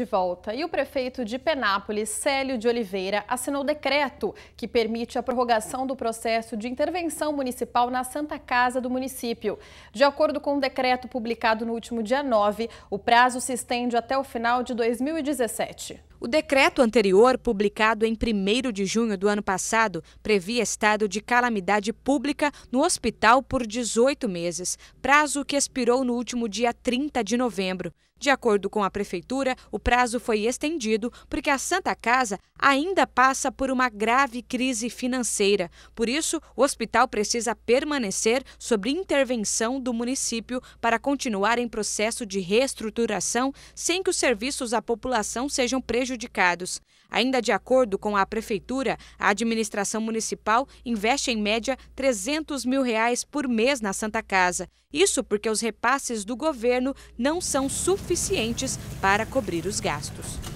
De volta. E o prefeito de Penápolis, Célio de Oliveira, assinou decreto que permite a prorrogação do processo de intervenção municipal na Santa Casa do município. De acordo com o um decreto publicado no último dia 9, o prazo se estende até o final de 2017. O decreto anterior, publicado em 1 de junho do ano passado, previa estado de calamidade pública no hospital por 18 meses, prazo que expirou no último dia 30 de novembro. De acordo com a Prefeitura, o prazo foi estendido porque a Santa Casa ainda passa por uma grave crise financeira. Por isso, o hospital precisa permanecer sob intervenção do município para continuar em processo de reestruturação sem que os serviços à população sejam prejudicados prejudicados. Ainda de acordo com a Prefeitura, a administração municipal investe em média 300 mil reais por mês na Santa Casa. Isso porque os repasses do governo não são suficientes para cobrir os gastos.